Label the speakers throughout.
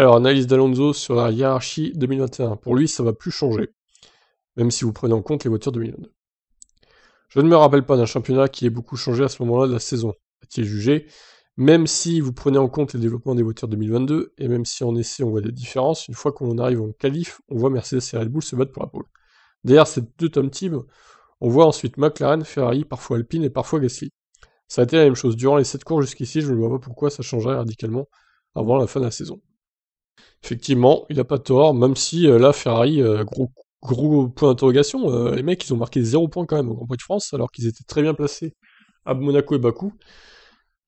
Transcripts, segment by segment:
Speaker 1: Alors, analyse d'Alonso sur la hiérarchie 2021. Pour lui, ça ne va plus changer, même si vous prenez en compte les voitures 2022. Je ne me rappelle pas d'un championnat qui ait beaucoup changé à ce moment-là de la saison, a-t-il jugé, même si vous prenez en compte les développements des voitures 2022, et même si en essai on voit des différences, une fois qu'on arrive en qualif, on voit Mercedes et Red Bull se battre pour la pole. Derrière ces deux tomes Team, on voit ensuite McLaren, Ferrari, parfois Alpine et parfois Gasly. Ça a été la même chose durant les 7 cours jusqu'ici, je ne vois pas pourquoi ça changerait radicalement avant la fin de la saison. Effectivement, il n'a pas tort, même si la euh, là, Ferrari, euh, gros, gros point d'interrogation, euh, les mecs, ils ont marqué 0 points quand même au Grand Prix de France, alors qu'ils étaient très bien placés à Monaco et Bakou.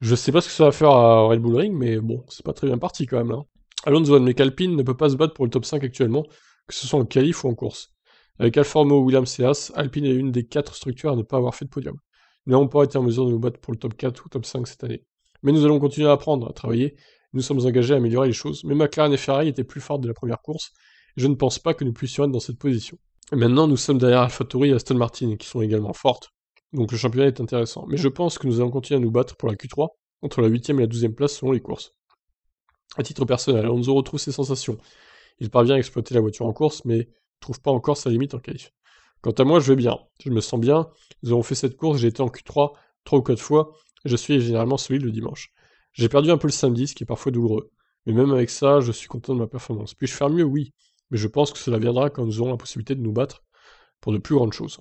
Speaker 1: Je ne sais pas ce que ça va faire à Red Bull Ring, mais bon, c'est pas très bien parti quand même là. Hein. Alonso mais Alpine ne peut pas se battre pour le top 5 actuellement, que ce soit en qualif ou en course. Avec Alfa Romeo Williams Alpine est une des quatre structures à ne pas avoir fait de podium. Nous n'avons pas été en mesure de nous battre pour le top 4 ou top 5 cette année. Mais nous allons continuer à apprendre, à travailler, nous sommes engagés à améliorer les choses, mais McLaren et Ferrari étaient plus fortes de la première course, et je ne pense pas que nous puissions être dans cette position. Et maintenant, nous sommes derrière AlphaTauri et Aston Martin, qui sont également fortes, donc le championnat est intéressant, mais je pense que nous allons continuer à nous battre pour la Q3, entre la 8 et la 12 place selon les courses. À titre personnel, Alonso retrouve ses sensations. Il parvient à exploiter la voiture en course, mais trouve pas encore sa limite en qualif. Quant à moi, je vais bien. Je me sens bien. Nous avons fait cette course, j'ai été en Q3 trois ou quatre fois. je suis généralement solide le dimanche. J'ai perdu un peu le samedi, ce qui est parfois douloureux. Mais même avec ça, je suis content de ma performance. Puis-je faire mieux Oui. Mais je pense que cela viendra quand nous aurons la possibilité de nous battre pour de plus grandes choses.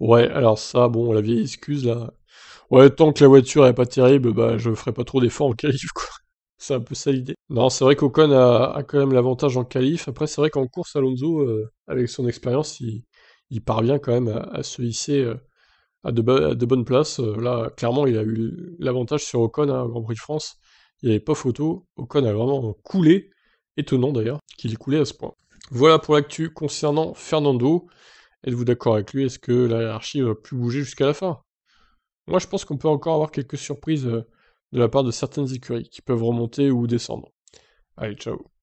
Speaker 1: Ouais, alors ça, bon, la vieille excuse là. Ouais, tant que la voiture n'est pas terrible, bah je ferai pas trop d'efforts en qualif, quoi. C'est un peu ça l'idée. Non, c'est vrai qu'Ocon a, quand même l'avantage en qualif. Après, c'est vrai qu'en course, Alonso, euh, avec son expérience, il, parvient quand même à, se hisser euh, à de, bonnes places. Euh, là, clairement, il a eu l'avantage sur Ocon à hein, Grand Prix de France. Il n'y avait pas photo. Ocon a vraiment coulé. Étonnant d'ailleurs qu'il ait coulé à ce point. Voilà pour l'actu concernant Fernando. Êtes-vous d'accord avec lui Est-ce que la hiérarchie va plus bouger jusqu'à la fin Moi, je pense qu'on peut encore avoir quelques surprises euh, de la part de certaines écuries qui peuvent remonter ou descendre. Allez, ciao